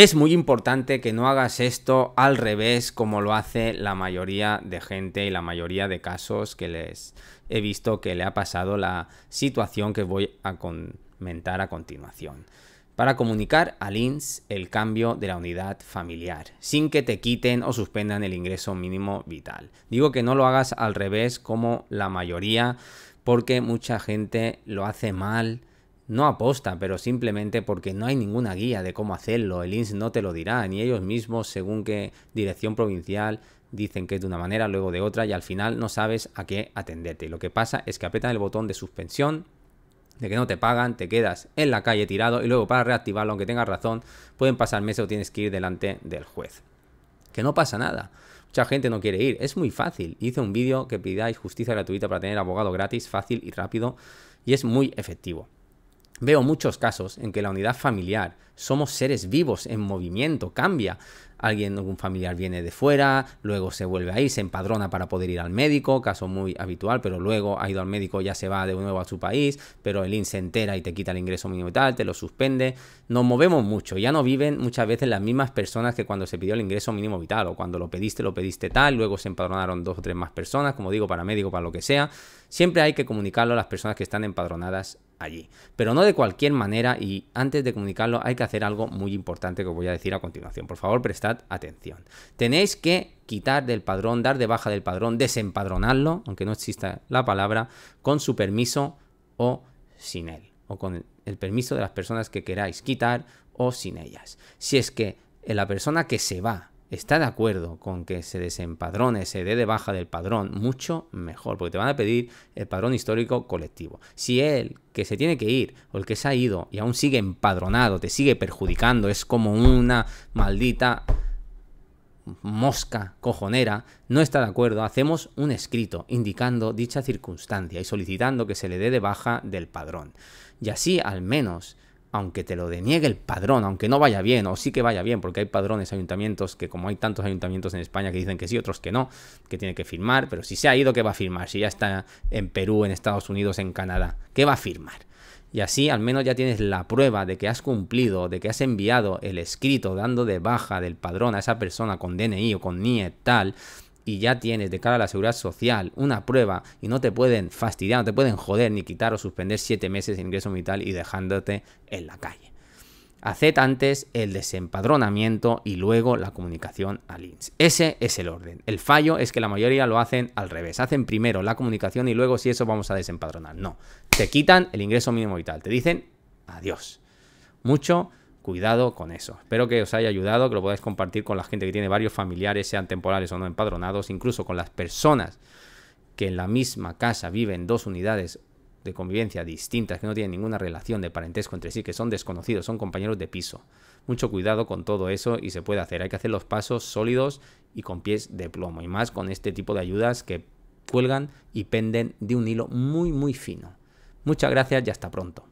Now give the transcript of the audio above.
Es muy importante que no hagas esto al revés como lo hace la mayoría de gente y la mayoría de casos que les he visto que le ha pasado la situación que voy a comentar a continuación. Para comunicar al INS el cambio de la unidad familiar, sin que te quiten o suspendan el ingreso mínimo vital. Digo que no lo hagas al revés como la mayoría, porque mucha gente lo hace mal no aposta, pero simplemente porque no hay ninguna guía de cómo hacerlo, el INS no te lo dirá, ni ellos mismos según qué dirección provincial dicen que es de una manera, luego de otra y al final no sabes a qué atenderte. lo que pasa es que apretan el botón de suspensión, de que no te pagan, te quedas en la calle tirado y luego para reactivarlo, aunque tengas razón, pueden pasar meses o tienes que ir delante del juez. Que no pasa nada. Mucha gente no quiere ir. Es muy fácil. Hice un vídeo que pidáis justicia gratuita para tener abogado gratis, fácil y rápido. Y es muy efectivo. Veo muchos casos en que la unidad familiar somos seres vivos en movimiento, cambia. Alguien, un familiar viene de fuera, luego se vuelve ahí, se empadrona para poder ir al médico, caso muy habitual, pero luego ha ido al médico, ya se va de nuevo a su país, pero el IN se entera y te quita el ingreso mínimo vital, te lo suspende. Nos movemos mucho, ya no viven muchas veces las mismas personas que cuando se pidió el ingreso mínimo vital o cuando lo pediste, lo pediste tal, luego se empadronaron dos o tres más personas, como digo, para médico, para lo que sea. Siempre hay que comunicarlo a las personas que están empadronadas allí. Pero no de cualquier manera y antes de comunicarlo hay que hacer algo muy importante que os voy a decir a continuación. Por favor, prestad atención. Tenéis que quitar del padrón, dar de baja del padrón, desempadronarlo, aunque no exista la palabra, con su permiso o sin él, o con el permiso de las personas que queráis quitar o sin ellas. Si es que la persona que se va está de acuerdo con que se desempadrone, se dé de baja del padrón, mucho mejor, porque te van a pedir el padrón histórico colectivo. Si el que se tiene que ir, o el que se ha ido y aún sigue empadronado, te sigue perjudicando, es como una maldita mosca cojonera, no está de acuerdo, hacemos un escrito indicando dicha circunstancia y solicitando que se le dé de baja del padrón. Y así al menos aunque te lo deniegue el padrón, aunque no vaya bien, o sí que vaya bien, porque hay padrones, ayuntamientos, que como hay tantos ayuntamientos en España que dicen que sí, otros que no, que tiene que firmar, pero si se ha ido, ¿qué va a firmar? Si ya está en Perú, en Estados Unidos, en Canadá, ¿qué va a firmar? Y así al menos ya tienes la prueba de que has cumplido, de que has enviado el escrito dando de baja del padrón a esa persona con DNI o con NIE tal, y ya tienes de cara a la seguridad social una prueba y no te pueden fastidiar, no te pueden joder ni quitar o suspender siete meses de ingreso vital y dejándote en la calle. Haced antes el desempadronamiento y luego la comunicación al INS. Ese es el orden. El fallo es que la mayoría lo hacen al revés. Hacen primero la comunicación y luego si eso vamos a desempadronar. No. Te quitan el ingreso mínimo vital. Te dicen adiós. Mucho Cuidado con eso. Espero que os haya ayudado, que lo podáis compartir con la gente que tiene varios familiares, sean temporales o no empadronados, incluso con las personas que en la misma casa viven dos unidades de convivencia distintas, que no tienen ninguna relación de parentesco entre sí, que son desconocidos, son compañeros de piso. Mucho cuidado con todo eso y se puede hacer. Hay que hacer los pasos sólidos y con pies de plomo. Y más con este tipo de ayudas que cuelgan y penden de un hilo muy, muy fino. Muchas gracias y hasta pronto.